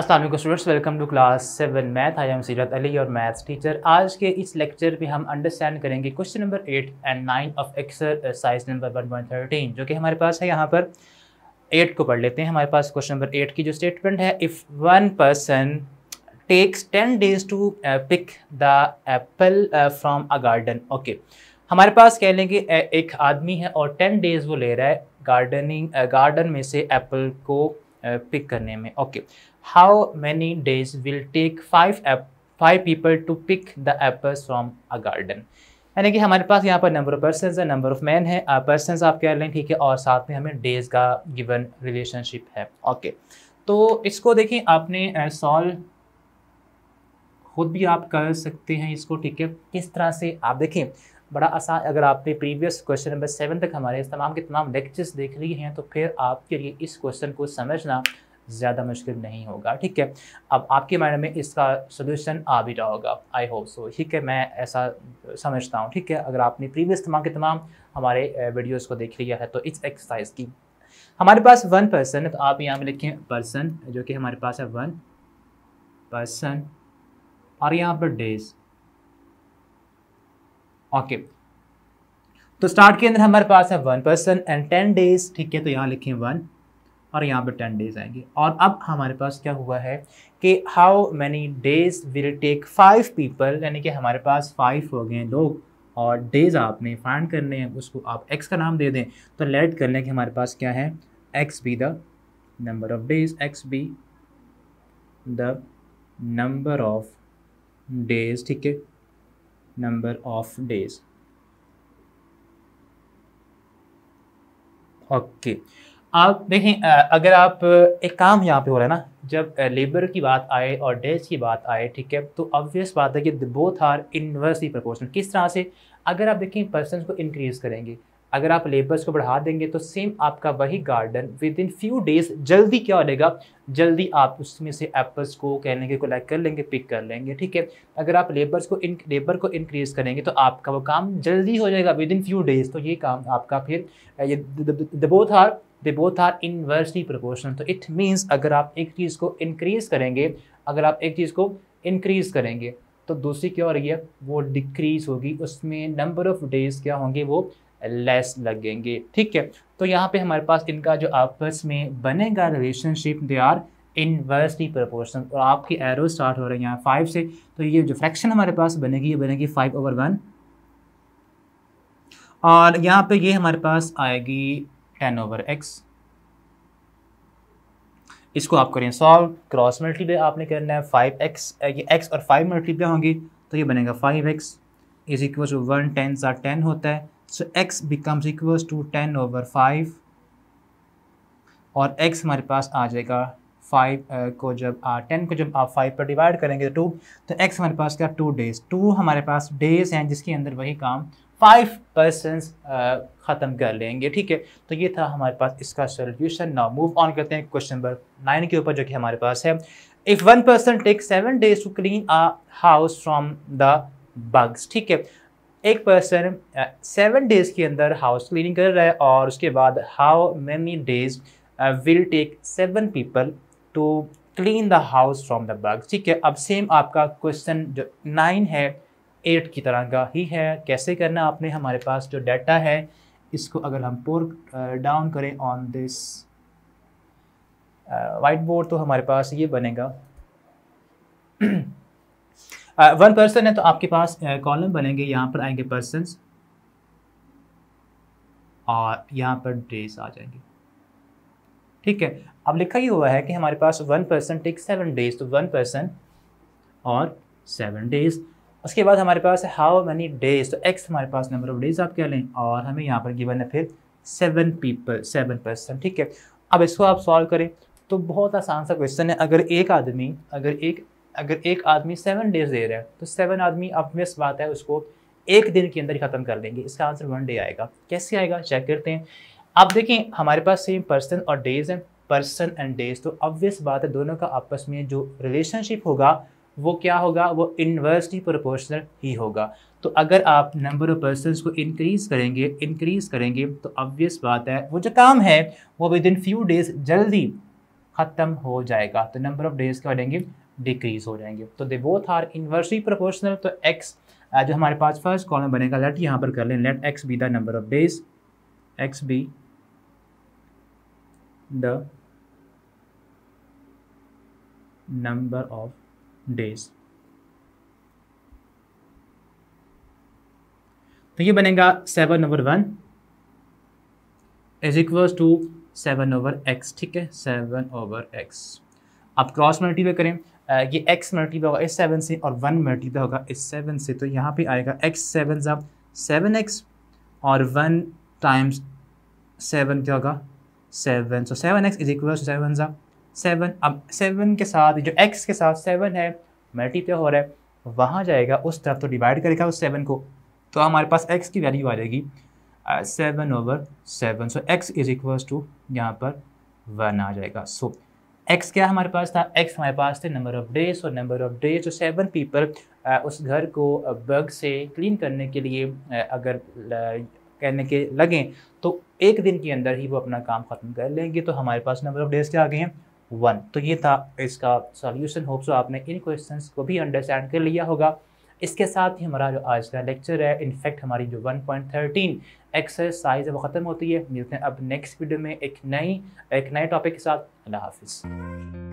Aslam students welcome to class seven math I am Seerat Ali और maths teacher आज के इस लेक्चर में हम अंडरस्टैंड करेंगे question number eight and nine of exercise number one point thirteen जो कि हमारे पास है यहाँ पर एट को पढ़ लेते हैं हमारे पास क्वेश्चन नंबर एट की जो स्टेटमेंट है if one person takes ten days to pick the apple from a garden okay हमारे पास कह लें कि एक आदमी है और टेन डेज वो ले रहा है गार्डनिंग गार्डन में से एप्पल को पिक करने में okay how many days will take five एप five people to pick the apple from a garden यानी कि हमारे पास यहाँ पर नंबर ऑफ पर्सन है नंबर ऑफ मैन है पर्सन आप कह लें ठीक है और साथ में हमें डेज का गिवन रिलेशनशिप है ओके तो इसको देखें आपने सॉल्व खुद भी आप कर सकते हैं इसको ठीक है किस तरह से आप देखें बड़ा आसान अगर आपने प्रीवियस क्वेश्चन नंबर सेवन तक हमारे इस तमाम के तमाम लेक्चर्स देख लिए हैं तो फिर आपके लिए इस क्वेश्चन को समझना ज़्यादा मुश्किल नहीं होगा ठीक है अब आपके माइंड में इसका सोल्यूशन आ भी रहा होगा आई होप सो ठीक है मैं ऐसा समझता हूँ ठीक है अगर आपने प्रीवियस तमाम के तमाम हमारे वीडियोस को देख लिया है तो इस एक्सरसाइज की हमारे पास वन पर्सन है तो आप यहाँ पर लिखें पर्सन जो कि हमारे पास है वन पर्सन और यहाँ पर डेज ओके तो स्टार्ट के अंदर हमारे पास है one person and ten days ठीक है तो यहाँ लिखें वन और यहाँ पर टेन डेज आएंगे और अब हमारे पास क्या हुआ है कि how many days will take five people यानी कि हमारे पास फाइव हो गए लोग और डेज आपने फाइंड करने हैं उसको आप एक्स का नाम दे दें तो लेट कर लें कि हमारे पास क्या है X be the number of days X be the number of days ठीक है number of days okay okay. आप देखें अगर आप एक काम यहाँ पे हो रहा है ना जब लेबर की बात आए और डेज की बात आए ठीक है तो ऑब्वियस बात है कि बोथ आर इनवर्सली प्रपोर्शनल किस तरह से अगर आप देखें पर्सन को इंक्रीज़ करेंगे अगर आप लेबर्स को बढ़ा देंगे तो सेम आपका वही garden within few days जल्दी क्या हो जाएगा जल्दी आप उसमें से एप्पल्स को कहने के कलेक्ट कर लेंगे पिक कर लेंगे ठीक है अगर आप लेबर्स को इन लेबर को इंक्रीज़ करेंगे तो आपका वो काम जल्दी हो जाएगा विद इन फ्यू डेज तो ये काम आपका फिर ये the both are they both are inversely proportional तो इट मीन्स अगर आप एक चीज़ को इंक्रीज़ करेंगे अगर आप एक चीज़ को इंक्रीज़ करेंगे तो दूसरी क्या हो रही है वो डिक्रीज़ होगी उसमें नंबर ऑफ़ डेज़ क्या होंगे वो लेस लगेंगे ठीक है तो यहाँ पे हमारे पास इनका जो आपस में बनेगा relationship they are inversely proportional और आपकी एरो स्टार्ट हो रहे हैं यहाँ फाइव से तो ये जो फ्रैक्शन हमारे पास बनेगी ये बनेगी फाइव ओवर वन और यहाँ पे ये हमारे पास आएगी टेन ओवर एक्स इसको आप करें सॉल्व क्रॉस मल्टीप्लाई आपने करना है फाइव एक्स ये एक्स और फाइव मल्टीप्लाई होंगी तो ये बनेगा five X is equal to one ten सा टेन होता है so X becomes equals to ten over five और एक्स हमारे पास आ जाएगा फाइव को जब टेन को जब आप फाइव पर डिवाइड करेंगे तो टू तो एक्स हमारे पास क्या टू डेज टू हमारे पास डेज हैं जिसके अंदर वही काम फाइव परसेंट ख़त्म कर लेंगे ठीक है तो ये था हमारे पास इसका सोल्यूशन नाउ मूव ऑन करते हैं क्वेश्चन नंबर नाइन के ऊपर जो कि हमारे पास है if one person take seven days to clean a house from the bugs ठीक है एक पर्सन सेवन डेज के अंदर हाउस क्लीनिंग कर रहा है और उसके बाद how many days will take seven people to clean the house from the bug ठीक है अब सेम आपका क्वेश्चन जो नाइन है एट की तरह का ही है कैसे करना आपने हमारे पास जो डाटा है इसको अगर हम पोर डाउन uh, करें ऑन दिस वाइट बोर्ड तो हमारे पास ये बनेगा वन uh, पर्सन है तो आपके पास कॉलम uh, बनेंगे यहाँ पर आएंगे पर्सन और यहाँ पर डेज आ जाएंगे ठीक है अब लिखा ही हुआ है कि हमारे पास one person take seven days तो वन पर्सन और सेवन डेज उसके बाद हमारे पास है हाउ मैनी डेज तो एक्स हमारे पास नंबर ऑफ डेज आप कह लें और हमें यहाँ पर गिवन है फिर सेवन पीपल सेवन पर्सन ठीक है अब इसको आप सॉल्व करें तो बहुत आसान सा क्वेश्चन है अगर एक आदमी अगर एक अगर एक आदमी सेवन डेज दे रहा है तो सेवन आदमी मिस बात है उसको एक दिन के अंदर ही ख़त्म कर देंगे इसका आंसर वन डे आएगा कैसे आएगा चेक करते हैं आप देखें हमारे पास सेम पर्सन और डेज हैं पर्सन एंड डेज तो ऑब्वियस बात है दोनों का आपस में जो रिलेशनशिप होगा वो क्या होगा वो इनवर्सली प्रोपोर्शनल ही होगा तो अगर आप नंबर ऑफ पर्सन को इंक्रीज़ करेंगे इंक्रीज़ करेंगे तो ऑब्वियस बात है वो जो काम है वो विद इन फ्यू डेज जल्दी ख़त्म हो जाएगा तो नंबर ऑफ़ डेज क्या हो जाएंगे डिक्रीज हो जाएंगे तो they both are inversely proportional तो एक्स जो हमारे पास फर्स्ट कॉलम बनेगा लेट यहाँ पर कर लें let X be the number of days X be the number of days तो ये बनेगा seven over one is equals to seven over X ठीक है सेवन ओवर एक्स आप क्रॉस मल्टीप्लाई करें ये एक्स मल्टीपे होगा इस सेवन से और वन मल्टीपे होगा इस सेवन से तो यहाँ पे आएगा एक्स सेवन ज़ब सेवन एक्स और वन टाइम्स सेवन क्या होगा seven so seven X is equal to seven ज़ब सेवन अब सेवन के साथ जो एक्स के साथ सेवन है मल्टीपे हो रहा है वहाँ जाएगा उस तरफ तो डिवाइड करेगा उस सेवन को तो हमारे पास एक्स की वैल्यू आ जाएगी seven over seven so X is equal to यहाँ पर वन आ जाएगा सो so, एक्स क्या हमारे पास था एक्स हमारे पास थे नंबर ऑफ डेज और नंबर ऑफ डेज जो सेवन पीपल उस घर को बग से क्लीन करने के लिए अगर कहने के लगें तो एक दिन के अंदर ही वो अपना काम ख़त्म कर लेंगे तो हमारे पास नंबर ऑफ डेज क्या आ गए हैं वन तो ये था इसका सॉल्यूशन होप सो आपने इन क्वेश्चंस को भी अंडरस्टैंड कर लिया होगा इसके साथ ही हमारा जो आज का लेक्चर है इनफैक्ट हमारी जो 1.13 एक्सरसाइज है वो ख़त्म होती है मिलते हैं अब नेक्स्ट वीडियो में एक नई एक नए टॉपिक के साथ अल्लाह हाफिज़